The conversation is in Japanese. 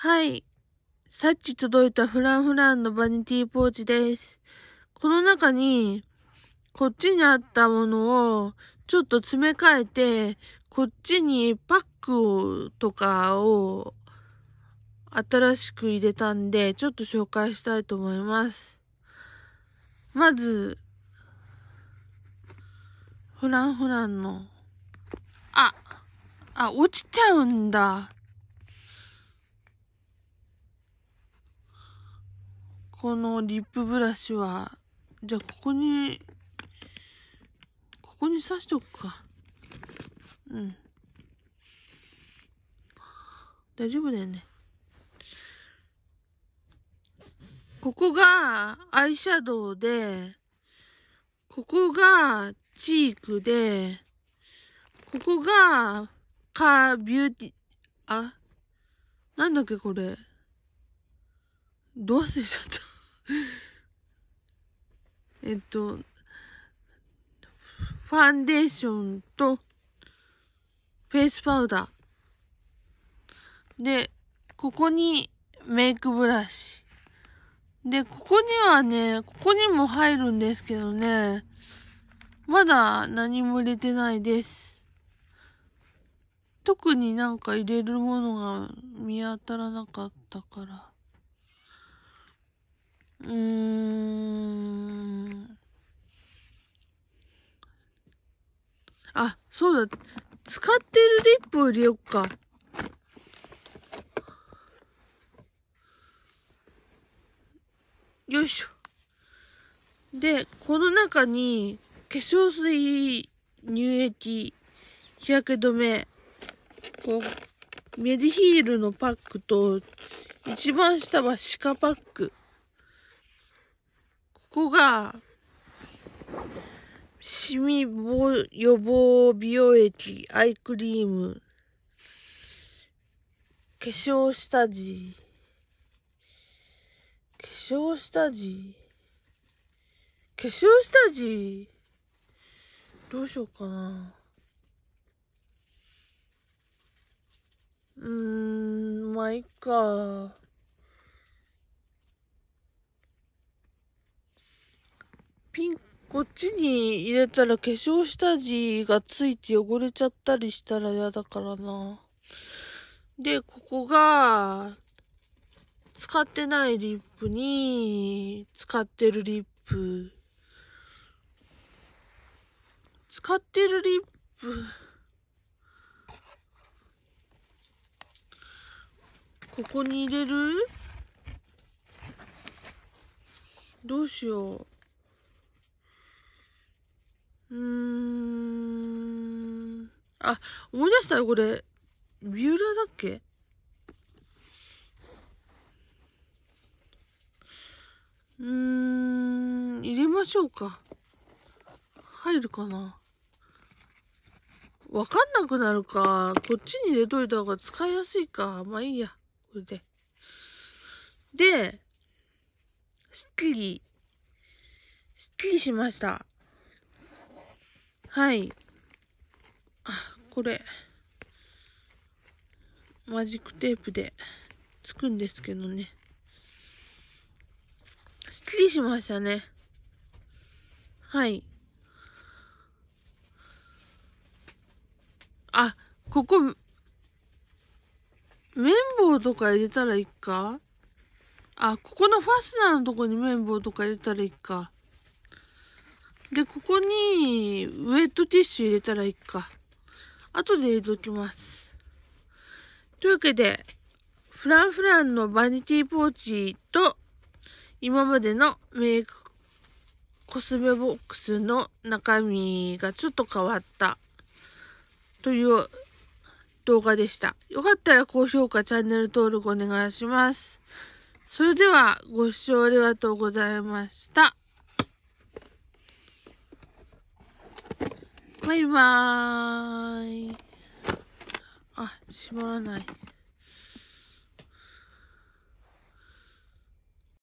はい。さっき届いたフランフランのバニティポーチです。この中に、こっちにあったものをちょっと詰め替えて、こっちにパックとかを新しく入れたんで、ちょっと紹介したいと思います。まず、フランフランの、あ、あ、落ちちゃうんだ。このリップブラシは、じゃあここに、ここに刺しとくか。うん。大丈夫だよね。ここがアイシャドウで、ここがチークで、ここがカービューティー、あ、なんだっけこれ。どう忘れちゃったえっと、ファンデーションと、フェイスパウダー。で、ここにメイクブラシ。で、ここにはね、ここにも入るんですけどね、まだ何も入れてないです。特になんか入れるものが見当たらなかったから。うーん。あ、そうだ。使ってるリップを入れよっか。よいしょ。で、この中に、化粧水、乳液、日焼け止め、こう、メディヒールのパックと、一番下はシカパック。こが、シミ予防美容液、アイクリーム、化粧下地、化粧下地、化粧下地、どうしようかな。うーん、まあ、いっか。ピン、こっちに入れたら化粧下地がついて汚れちゃったりしたら嫌だからな。で、ここが、使ってないリップに、使ってるリップ。使ってるリップ。ここに入れるどうしよう。あ、思い出したよ、これ。ビューラーだっけうーん、入れましょうか。入るかな。わかんなくなるか。こっちに入れといた方が使いやすいか。まあいいや。これで。で、すっきり、すっきりしました。はい。これマジックテープでつくんですけどね失礼しましたねはいあここ綿棒とか入れたらいいかあ、ここのファスナーのとこに綿棒とか入れたらいいか。で、ここにウェットティッシュ入れたらいいか。後で入れときます。というわけで、フランフランのバニティポーチと、今までのメイクコスメボックスの中身がちょっと変わったという動画でした。よかったら高評価、チャンネル登録お願いします。それではご視聴ありがとうございました。バイバーイ。あ、閉まらない。